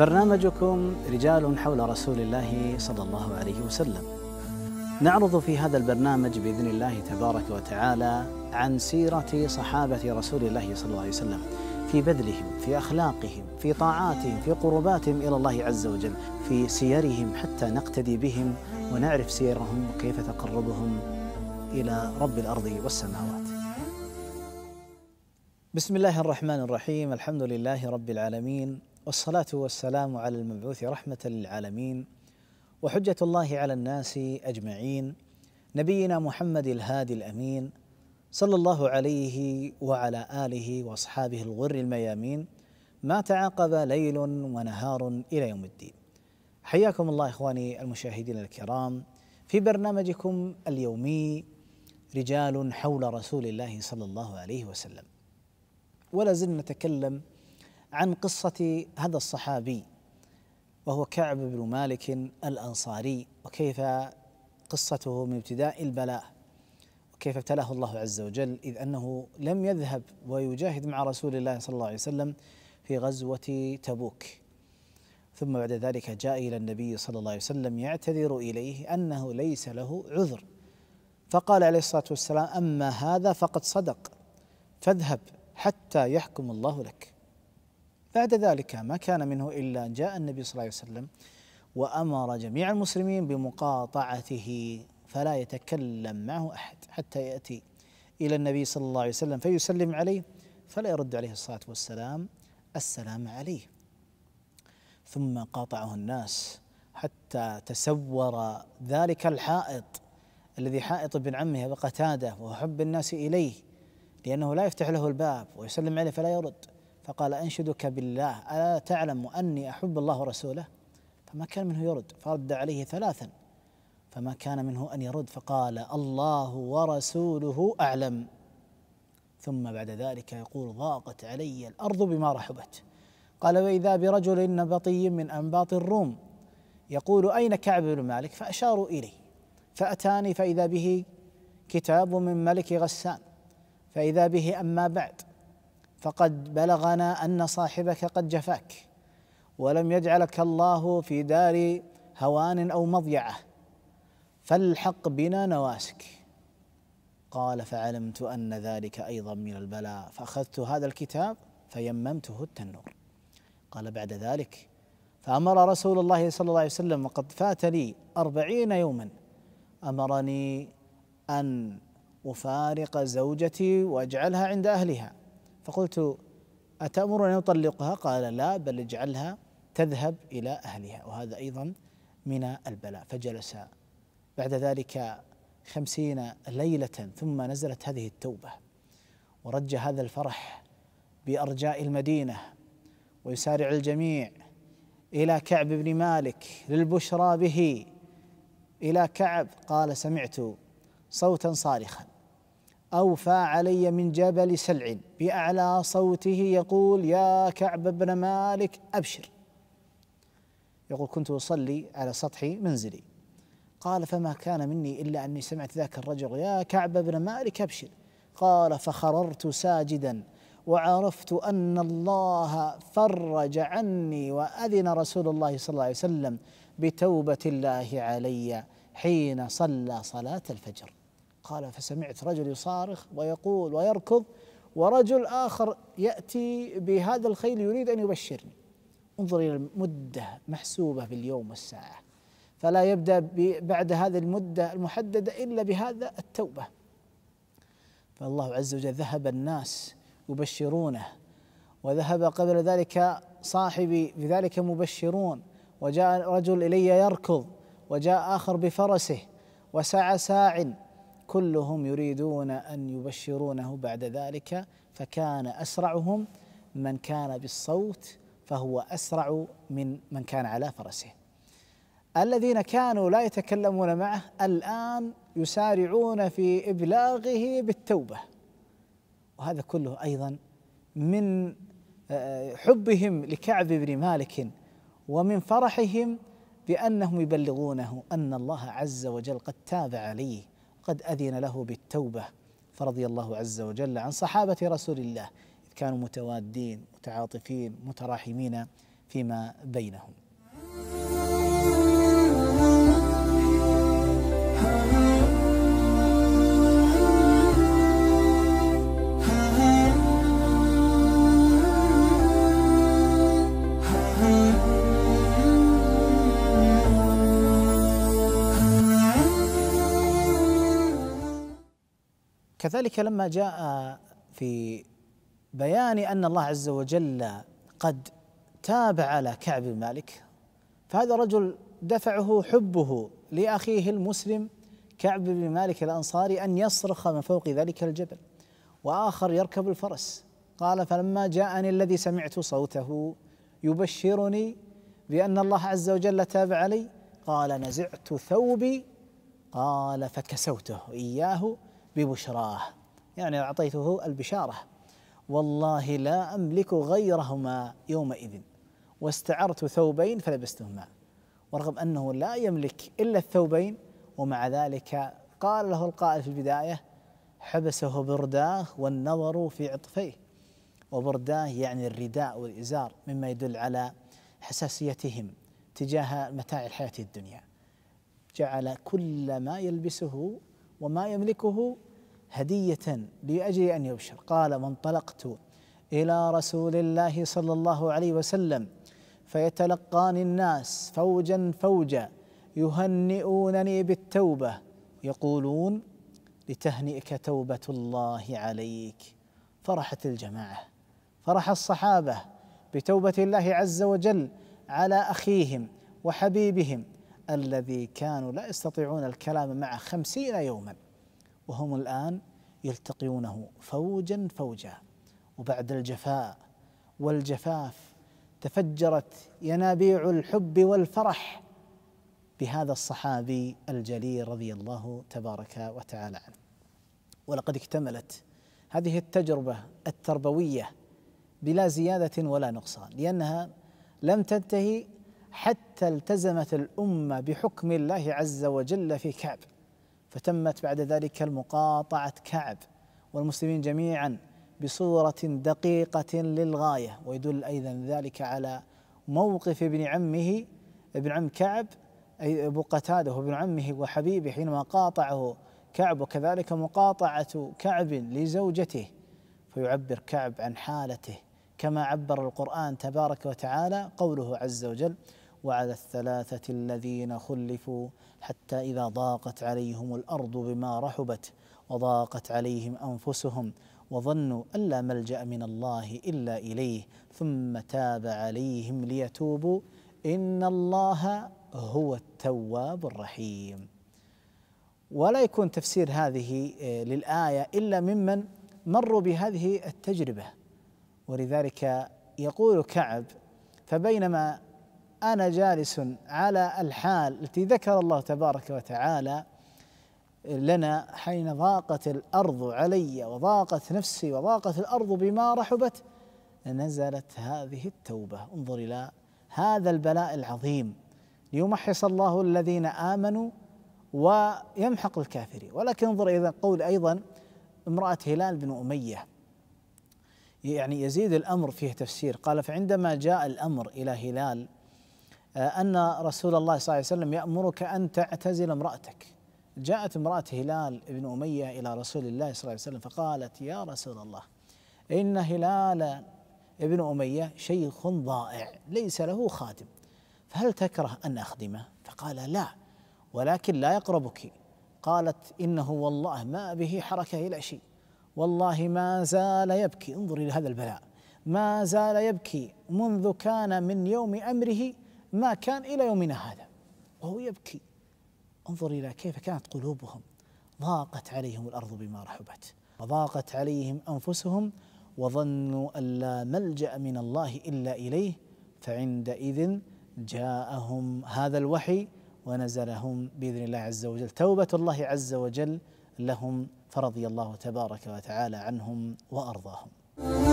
برنامجكم رجال حول رسول الله صلى الله عليه وسلم. نعرض في هذا البرنامج باذن الله تبارك وتعالى عن سيره صحابه رسول الله صلى الله عليه وسلم في بذلهم، في اخلاقهم، في طاعاتهم، في قرباتهم الى الله عز وجل، في سيرهم حتى نقتدي بهم ونعرف سيرهم وكيف تقربهم الى رب الارض والسماوات. بسم الله الرحمن الرحيم، الحمد لله رب العالمين، والصلاة والسلام على المبعوث رحمة للعالمين وحجة الله على الناس أجمعين نبينا محمد الهادي الأمين صلى الله عليه وعلى آله وأصحابه الغر الميامين ما تعاقب ليل ونهار إلى يوم الدين حياكم الله إخواني المشاهدين الكرام في برنامجكم اليومي رجال حول رسول الله صلى الله عليه وسلم ولا زلنا نتكلم عن قصة هذا الصحابي وهو كعب بن مالك الأنصاري وكيف قصته من ابتداء البلاء وكيف ابتلاه الله عز وجل إذ أنه لم يذهب ويجاهد مع رسول الله صلى الله عليه وسلم في غزوة تبوك ثم بعد ذلك جاء إلى النبي صلى الله عليه وسلم يعتذر إليه أنه ليس له عذر فقال عليه الصلاة والسلام أما هذا فقد صدق فاذهب حتى يحكم الله لك بعد ذلك ما كان منه إلا جاء النبي صلى الله عليه وسلم وأمر جميع المسلمين بمقاطعته فلا يتكلم معه أحد حتى يأتي إلى النبي صلى الله عليه وسلم فيسلم عليه فلا يرد عليه الصلاة والسلام السلام عليه ثم قاطعه الناس حتى تسور ذلك الحائط الذي حائط ابن عمه أبا قتادة وحب الناس إليه لأنه لا يفتح له الباب ويسلم عليه فلا يرد فقال أنشدك بالله ألا تعلم أني أحب الله ورسوله فما كان منه يرد فرد عليه ثلاثا فما كان منه أن يرد فقال الله ورسوله أعلم ثم بعد ذلك يقول ضاقت علي الأرض بما رحبت قال وإذا برجل نبطي من أنباط الروم يقول أين كعب بن مالك فأشاروا إليه فأتاني فإذا به كتاب من ملك غسان فإذا به أما بعد فقد بلغنا ان صاحبك قد جفاك ولم يجعلك الله في دار هوان او مضيعه فالحق بنا نواسك قال فعلمت ان ذلك ايضا من البلاء فاخذت هذا الكتاب فيممته التنور قال بعد ذلك فامر رسول الله صلى الله عليه وسلم وقد فات لي اربعين يوما امرني ان افارق زوجتي واجعلها عند اهلها فقلت أتأمر أن يطلقها قال لا بل اجعلها تذهب إلى أهلها وهذا أيضا من البلاء فجلس بعد ذلك خمسين ليلة ثم نزلت هذه التوبة ورج هذا الفرح بأرجاء المدينة ويسارع الجميع إلى كعب بن مالك للبشرى به إلى كعب قال سمعت صوتا صارخا أوفى علي من جبل سلع بأعلى صوته يقول يا كعب بن مالك أبشر يقول كنت أصلي على سطح منزلي قال فما كان مني إلا أني سمعت ذاك الرجل يا كعب بن مالك أبشر قال فخررت ساجدا وعرفت أن الله فرج عني وأذن رسول الله صلى الله عليه وسلم بتوبة الله علي حين صلى صلاة الفجر قال فسمعت رجل يصارخ ويقول ويركض ورجل آخر يأتي بهذا الخيل يريد أن يبشرني انظر إلى المدة محسوبة باليوم والساعة فلا يبدأ بعد هذه المدة المحددة إلا بهذا التوبة فالله عز وجل ذهب الناس يبشرونه وذهب قبل ذلك صاحبي بذلك مبشرون وجاء رجل إلي يركض وجاء آخر بفرسه وسعى ساع كلهم يريدون ان يبشرونه بعد ذلك فكان اسرعهم من كان بالصوت فهو اسرع من من كان على فرسه. الذين كانوا لا يتكلمون معه الان يسارعون في ابلاغه بالتوبه. وهذا كله ايضا من آه، حبهم لكعب بن مالك ومن فرحهم بانهم يبلغونه ان الله عز وجل قد تاب عليه قد أذن له بالتوبة فرضي الله عز وجل عن صحابة رسول الله إذ كانوا متوادين متعاطفين متراحمين فيما بينهم كذلك لما جاء في بيان ان الله عز وجل قد تاب على كعب بن مالك فهذا الرجل دفعه حبه لاخيه المسلم كعب بن مالك الانصاري ان يصرخ من فوق ذلك الجبل واخر يركب الفرس قال فلما جاءني الذي سمعت صوته يبشرني بان الله عز وجل تاب علي قال نزعت ثوبي قال فكسوته اياه ببشراه يعني أعطيته البشارة والله لا أملك غيرهما يومئذ واستعرت ثوبين فلبستهما ورغم أنه لا يملك إلا الثوبين ومع ذلك قال له القائل في البداية حبسه برداه والنظر في عطفيه وبرداه يعني الرداء والإزار مما يدل على حساسيتهم تجاه متاع الحياة الدنيا جعل كل ما يلبسه وما يملكه هدية لأجل أن يبشر قال وانطلقت إلى رسول الله صلى الله عليه وسلم فيتلقاني الناس فوجا فوجا يهنئونني بالتوبة يقولون لتهنئك توبة الله عليك فرحت الجماعة فرح الصحابة بتوبة الله عز وجل على أخيهم وحبيبهم الذي كانوا لا يستطيعون الكلام معه خمسين يوما وهم الآن يلتقونه فوجا فوجا وبعد الجفاء والجفاف تفجرت ينابيع الحب والفرح بهذا الصحابي الجليل رضي الله تبارك وتعالى عنه ولقد اكتملت هذه التجربة التربوية بلا زيادة ولا نقصان لأنها لم تنتهي حتى التزمت الأمة بحكم الله عز وجل في كعب فتمت بعد ذلك المقاطعة كعب والمسلمين جميعا بصورة دقيقة للغاية ويدل أيضا ذلك على موقف ابن عمه ابن عم كعب أي أبو قتادة ابن عمه وحبيبه حينما قاطعه كعب وكذلك مقاطعة كعب لزوجته فيعبر كعب عن حالته كما عبر القرآن تبارك وتعالى قوله عز وجل وعلى الثلاثة الذين خلفوا حتى إذا ضاقت عليهم الأرض بما رحبت وضاقت عليهم أنفسهم وظنوا أن لا ملجأ من الله إلا إليه ثم تاب عليهم ليتوبوا إن الله هو التواب الرحيم ولا يكون تفسير هذه آه، للآية إلا ممن مروا بهذه التجربة ولذلك يقول كعب فبينما أنا جالس على الحال التي ذكر الله تبارك وتعالى لنا حين ضاقت الأرض علي وضاقت نفسي وضاقت الأرض بما رحبت نزلت هذه التوبة انظر إلى هذا البلاء العظيم ليمحص الله الذين آمنوا ويمحق الكافرين ولكن انظر إذا قول أيضا امرأة هلال بن أمية يعني يزيد الأمر فيه تفسير قال فعندما جاء الأمر إلى هلال آه، أن رسول الله صلى الله عليه وسلم يأمرك أن تعتزل امرأتك جاءت امرأة هلال بن أمية إلى رسول الله صلى الله عليه وسلم فقالت يا رسول الله إن هلال ابن أمية شيخ ضائع ليس له خادم فهل تكره أن أخدمه فقال لا ولكن لا يقربك قالت إنه والله ما به حركة إلى شيء والله ما زال يبكي انظر إلى هذا البلاء ما زال يبكي منذ كان من يوم أمره ما كان إلى يومنا هذا وهو يبكي انظر إلى كيف كانت قلوبهم ضاقت عليهم الأرض بما رحبت وضاقت عليهم أنفسهم وظنوا أن لا ملجأ من الله إلا إليه فعندئذ جاءهم هذا الوحي ونزلهم بإذن الله عز وجل توبة الله عز وجل لهم فرضي الله تبارك وتعالى عنهم وأرضاهم